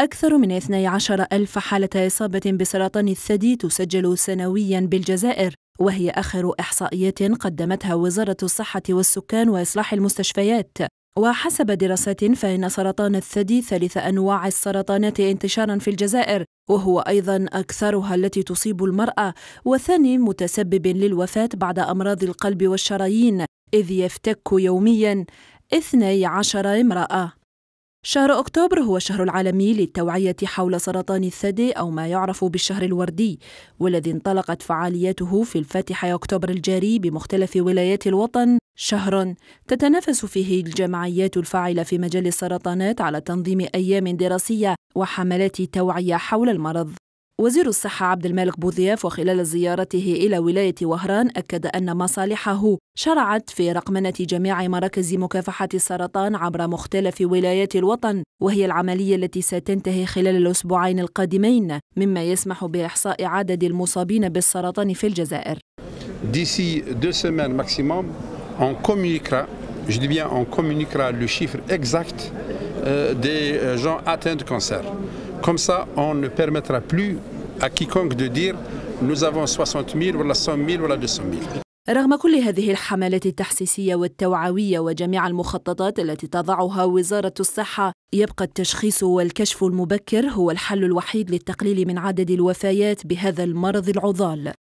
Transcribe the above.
أكثر من 12 ألف حالة إصابة بسرطان الثدي تسجل سنويا بالجزائر وهي آخر إحصائيات قدمتها وزارة الصحة والسكان وإصلاح المستشفيات وحسب دراسات فإن سرطان الثدي ثالث أنواع السرطانات انتشارا في الجزائر وهو أيضا أكثرها التي تصيب المرأة وثاني متسبب للوفاة بعد أمراض القلب والشرايين إذ يفتك يوميا 12 امرأة شهر أكتوبر هو الشهر العالمي للتوعية حول سرطان الثدي أو ما يعرف بالشهر الوردي والذي انطلقت فعالياته في الفاتحة أكتوبر الجاري بمختلف ولايات الوطن شهر تتنافس فيه الجمعيات الفاعلة في مجال السرطانات على تنظيم أيام دراسية وحملات توعية حول المرض وزير الصحة عبد الملك بوضياف وخلال زيارته إلى ولاية وهران أكد أن مصالحه شرعت في رقمنة جميع مراكز مكافحة السرطان عبر مختلف ولايات الوطن وهي العملية التي ستنتهي خلال الأسبوعين القادمين مما يسمح بإحصاء عدد المصابين بالسرطان في الجزائر D'ici deux semaines maximum, on communiquera, je dis bien on communiquera le chiffre exact euh, des euh, gens atteints de cancer. Comme ça, on ne permettra plus à quiconque de dire nous avons 60 000 ولا 100 000 ولا 200 000 رغم كل هذه الحملات التحسيسية والتوعوية وجميع المخططات التي تضعها وزارة الصحة يبقى التشخيص والكشف المبكر هو الحل الوحيد للتقليل من عدد الوفيات بهذا المرض العضال